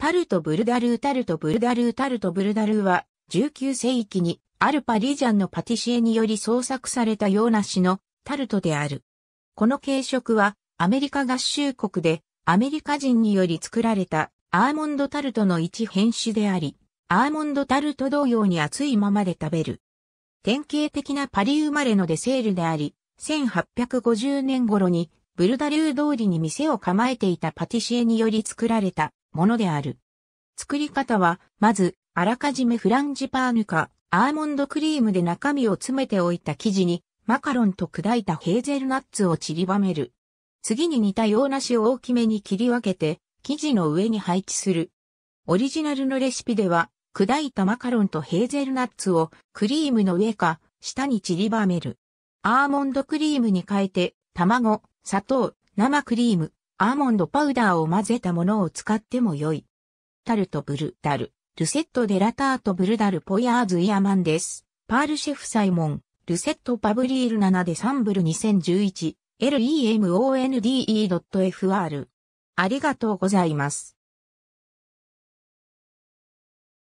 タルト・ブルダルータルト・ブルダルータルト・ブルダルーは、19世紀にあるパリジャンのパティシエにより創作されたような詩のタルトである。この軽食は、アメリカ合衆国で、アメリカ人により作られたアーモンドタルトの一変種であり、アーモンドタルト同様に熱いままで食べる。典型的なパリ生まれのデセールであり、1850年頃にブルダルー通りに店を構えていたパティシエにより作られたものである。作り方は、まず、あらかじめフランジパーヌか、アーモンドクリームで中身を詰めておいた生地に、マカロンと砕いたヘーゼルナッツを散りばめる。次に似た洋梨を大きめに切り分けて、生地の上に配置する。オリジナルのレシピでは、砕いたマカロンとヘーゼルナッツをクリームの上か下に散りばめる。アーモンドクリームに変えて、卵、砂糖、生クリーム、アーモンドパウダーを混ぜたものを使っても良い。タルトブルダル、ルセットデラタートブルダルポヤーズイヤマンです。パールシェフサイモン、ルセットパブリール7でンブル2011、lemond.fr e。ありがとうございます。